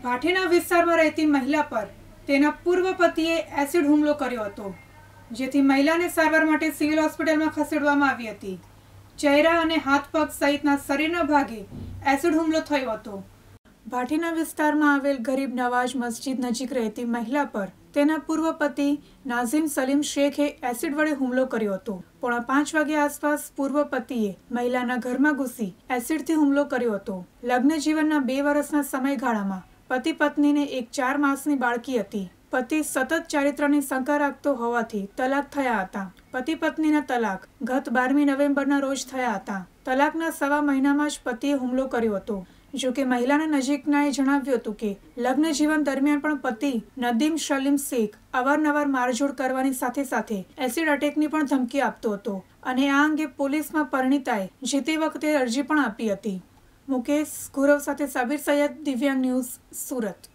ભાટેના વિસ્તારમાં રહેતી મહિલા પર તેના પૂર્વ પતિએ એસિડ હુમલો કર્યો હતો જેથી મહિલાને સારવાર માટે સિવિલ હોસ્પિટલમાં ખસેડવામાં આવી હતી ચહેરા અને હાથ પગ સહિતના શરીરના ભાગે એસિડ હુમલો થયો હતો ભાટીના વિસ્તારમાં આવેલ ગરીબ નવાજ મસ્જિદ નજીક રહેતી મહિલા પર તેના પૂર્વ પતિ નાઝીમ સલીમ શેખે એસિડ વડે હુમલો કર્યો હતો પોણા પાંચ વાગ્યા આસપાસ પૂર્વ પતિએ મહિલાના ઘરમાં ઘૂસી એસિડથી હુમલો કર્યો હતો લગ્ન જીવનના બે વર્ષના સમયગાળામાં પતિ પત્નીને એક ચાર માસની બાળકી હતી પતિ સતત ચારિત્રની શંકા રાખતો હોવાથી તલાક થયા હતા પતિ પત્નીના તલાક ગત બારમી નવેમ્બરના રોજ થયા હતા તલાકના સવા મહિનામાં જ પતિએ હુમલો કર્યો હતો જો કે મહિલાના નજીકનાએ જણાવ્યું હતું કે લગ્ન જીવન દરમિયાન પણ પતિ નદીમ શલીમ શેખ અવારનવાર મારઝોડ કરવાની સાથે સાથે એસિડ અટેકની પણ ધમકી આપતો હતો અને આ અંગે પોલીસમાં પરિણીતાએ જે તે વખતે અરજી પણ આપી હતી મુકેશ ગુરવ સાથે સાબિર સૈયદ દિવ્યાંગ ન્યૂઝ સુરત